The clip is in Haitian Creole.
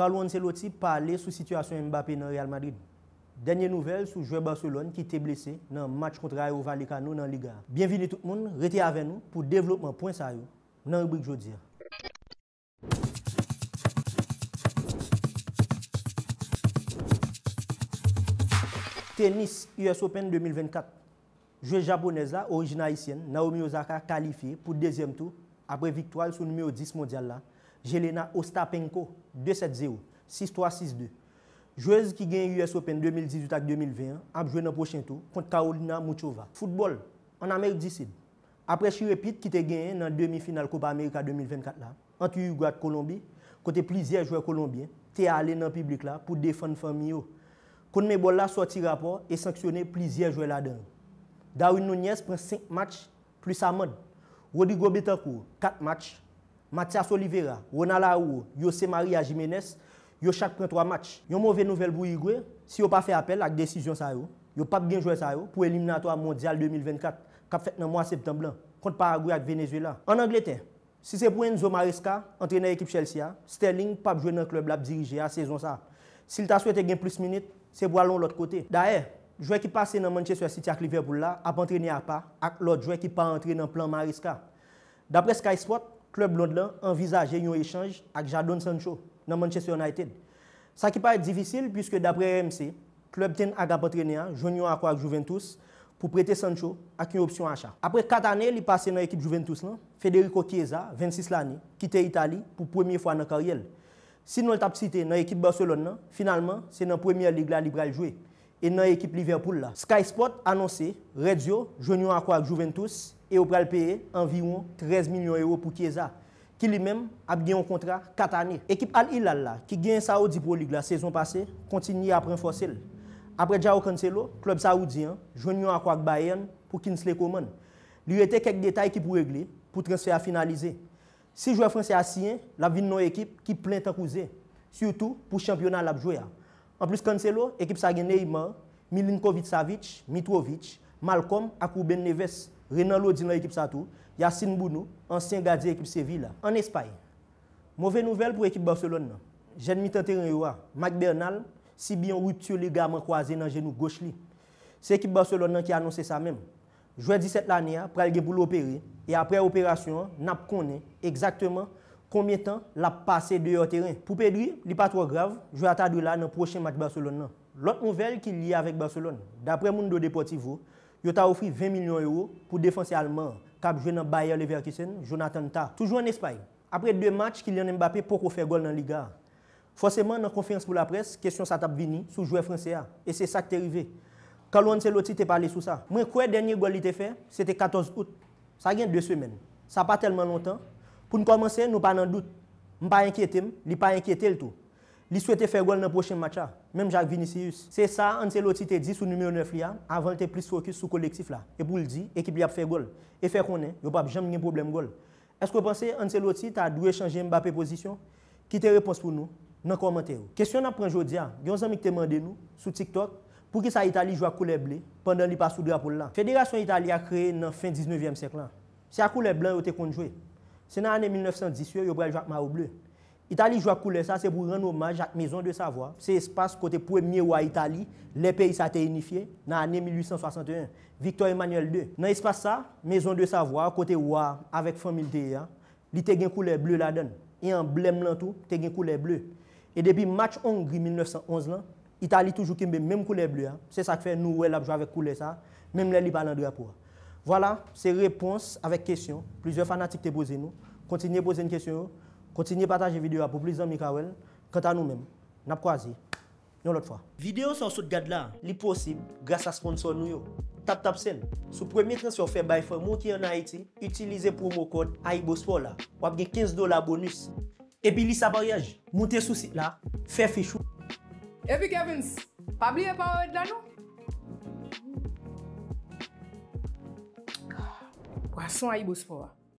Salouan Seloti pale sou situasyon Mbappe nan Real Madrid. Danyen nouvel sou joue Barcelona ki te blese nan match kontra Evo Vallecano nan Liga. Bienvini tout moun, rete ave nou pou development.sario nan rubrik Jodir. Tennis US Open 2024. Joue Japonez la, orijina isyen, Naomi Osaka kalifiye pou dezyem tou apre viktwal sou nume o 10 mondyal la. Jelena Ostapenko, 2-7-0, 6-3-6-2. Jouez ki gen US Open 2018 ak 2021, apjouen nan pochento kont Karolina Mouchova. Foutbol, an Ameri Dissid. Apre chi repit ki te gen nan demi final Kopa Amerika 2024 la, an ki yu gwa t'Kolombi, kote plizier jouè Kolombien, te ale nan publik la pou defen fèm yo. Koun mè bol la sorti rapor, e sanksyone plizier jouè la den. Daroun nou nyes pre 5 match, pli sa mod. Rodrigo Betancourt, 4 match, Matias Oliveira, Ronal Aou, Yose Maria Jimenez, yo chak pren 3 match. Yon mouve nouvel bou yi gwe, si yo pa fe apel ak desisyon sa yo, yo pap gen jwè sa yo pou eliminatoa mondial 2024 kap fet nan mwa septemblan, kont pa agwe ak Venezuela. An Angleterre, si se pou enzo Mariska, antrene ekip Chelsea a, Sterling pap jwè nan klub lap dirije a sezon sa. Sil ta swete gen plus minute, se bo alon lot kote. Da e, jwè ki pase nan Manchester City ak Liverpool la, ap antrene a pa, ak lot jwè ki pa antrene an plan Mariska. Dapre Sky Sports, klub london envizaje yon echange ak Jadon Sancho nan Manchester United. Sa ki pa ete divisil pwiske dapre RMC, klub ten aga patrenea jounyon akwa ak Juventus pou prete Sancho ak yon opsyon achar. Apre 4 ane li pase nan ekip Juventus nan, Federico Chiesa, 26 lani, kite Itali pou pwemye fwa nan karyel. Si nou tap site nan ekip Barcelon nan, finalman, se nan pwemye lig la libraj jouye. E nan ekip Liverpool la. Sky Sport anonsi, Reds yo, jwen yon akwa ak Juventus, e ou pral peye, anviron 13 milyon euro pou Kieza, ki li men ap gen yon kontra katani. Ekip Al-Hilal la, ki gen Saoudi pou lig la sezon pase, kontini ap renfosil. Apre Djaou Kanselo, klub Saoudian, jwen yon akwa ak Bayern, pou Kinsley Coman. Li yote kek detay ki pou regli, pou transfer a finalize. Si jouè Fransi Asien, la vin nan ekip ki plen tan kouze, syoutou pou champional ap jouè a. An plus kan se lo, ekip sa geneyman, Milinkovitsavich, Mitrovich, Malcom, Akouben Neves, Renan Lodi nan ekip sa tou, Yassine Bounou, ansyen gadi ekip Seville la. An espaye, mouve nouvel pou ekip Barcelon nan, jen mi tenter en ywa, ah. Mac Bernal, si bi yon ruptur ligaman kwaze nan jenou goch li. Se ekip Barcelon nan ki anonsen sa menm, jwè 17 lanyan, ah, pral gen pou lopere, e apre operasyon, nap konen, ekzaktemen, konmye tan la pase de yo teren. Pou pedri, li pa trok grave, jou atadou la nan proche match Barcelon nan. Lot mouvel ki li avèk Barcelon. Dapre moun do Deportivo, yo ta ofri 20 milyon euro pou defanse alman. Kab jwen nan Bayer Leverkusen, joun atan ta. Toujou an espay. Apre de match ki li an Mbappé, pokou fè gol nan Liga. Fonseman nan konfians pou la pres, kesyon sa tap bini sou jouè Franséa. E se sak te rive. Kalouan se loti te pale sou sa. Mwen kouè denye gol li te fè, se te 14 out. Sa gen de semen. Sa pa telman Poun komanse, nou pa nan dout. Mpa enkyete m, li pa enkyete l to. Li souete fè gol nan pochèm matcha. Mèm Jacques Vinicius. Se sa, anse l oti te di sou numèo 9 li a, avan te plis fokus sou kolektif la. E pou l di, ekip li ap fè gol. E fè konen, yo pa jem ngen problem gol. Esk wè panse, anse l oti ta dwe chanje m ba péposisyon? Ki te repons pou nou, nan komantè ou. Kèsyon ap pranjou di a, yon zanmik te mande nou, sou TikTok, pou ki sa Itali joua koule blè, pandan li pa sou drap ou l la. Se nan ane 1910, yo brel jou ak marou bleu. Itali jou ak koule sa, se pou renomaj ak Mezon de Savoie. Se espase kote pou e miye ou a Itali, le peyi sa te inifiye nan ane 1861. Victor Emmanuel II. Nan espase sa, Mezon de Savoie, kote ou e a, avèk fond milite ya, li te gen koule bleu la den. E an blèm lan tou, te gen koule bleu. E depi match Hongri 1911 lan, Itali toujou kembe mèm koule bleu ya. Se sa kfe nou ou el apjou avèk koule sa, mèm lè li palandre apwa. Voila, se repons avek kesyon, plizye fanatik te bozi nou. Kontinye boze yon kesyon yo, kontinye pataje videyo a pou blizan mikawel. Kantan nou men, nap kwa zi, yon lot fwa. Videyo son sot gad la, li posib grasa sponsor nou yo. Tap tap sen, sou premye trans yon fè bai fè, moun ki yon IT, itilize promo kod AiboSport la, wapge 15 dola bonus. Epi li sa bariyaj, moun te sou sit la, fè fè chou. Epi Kevins, pabliye power ed la nou? garçon à Ibospoa.